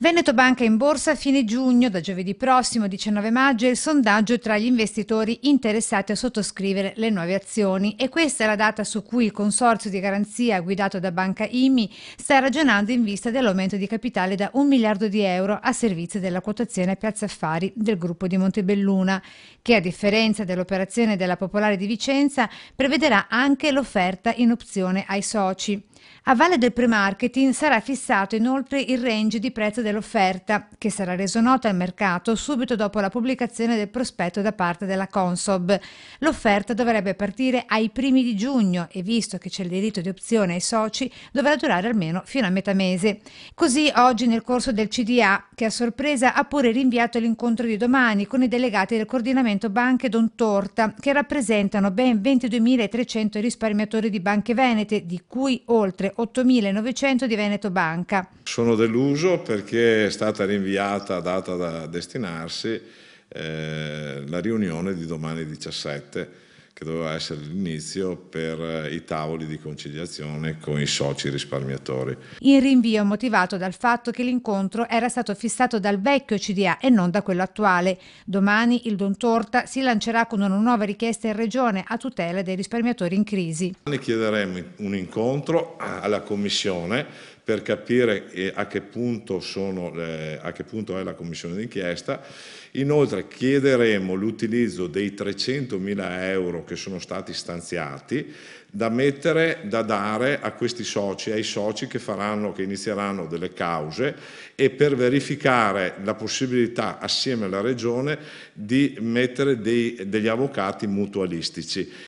Veneto Banca in borsa a fine giugno, da giovedì prossimo 19 maggio, è il sondaggio tra gli investitori interessati a sottoscrivere le nuove azioni e questa è la data su cui il consorzio di garanzia guidato da Banca IMI sta ragionando in vista dell'aumento di capitale da 1 miliardo di euro a servizio della quotazione Piazza Affari del gruppo di Montebelluna, che a differenza dell'operazione della Popolare di Vicenza prevederà anche l'offerta in opzione ai soci. A valle del pre-marketing sarà fissato inoltre il range di prezzo dell'offerta, che sarà reso noto al mercato subito dopo la pubblicazione del prospetto da parte della Consob. L'offerta dovrebbe partire ai primi di giugno e visto che c'è il diritto di opzione ai soci, dovrà durare almeno fino a metà mese. Così oggi nel corso del CDA, che a sorpresa ha pure rinviato l'incontro di domani con i delegati del coordinamento banche Don Torta, che rappresentano ben 22.300 risparmiatori di banche venete, di cui oltre 8.900 di Veneto Banca. Sono deluso perché che è stata rinviata a data da destinarsi eh, la riunione di domani 17 che doveva essere l'inizio per eh, i tavoli di conciliazione con i soci risparmiatori. Il rinvio è motivato dal fatto che l'incontro era stato fissato dal vecchio CDA e non da quello attuale. Domani il Don Torta si lancerà con una nuova richiesta in regione a tutela dei risparmiatori in crisi. Ne chiederemo un incontro alla Commissione per capire eh, a che punto, sono, a che punto è la Commissione d'inchiesta. Inoltre chiederemo l'utilizzo dei 300.000 euro che sono stati stanziati da mettere, da dare a questi soci, ai soci che faranno, che inizieranno delle cause e per verificare la possibilità assieme alla Regione di mettere dei, degli avvocati mutualistici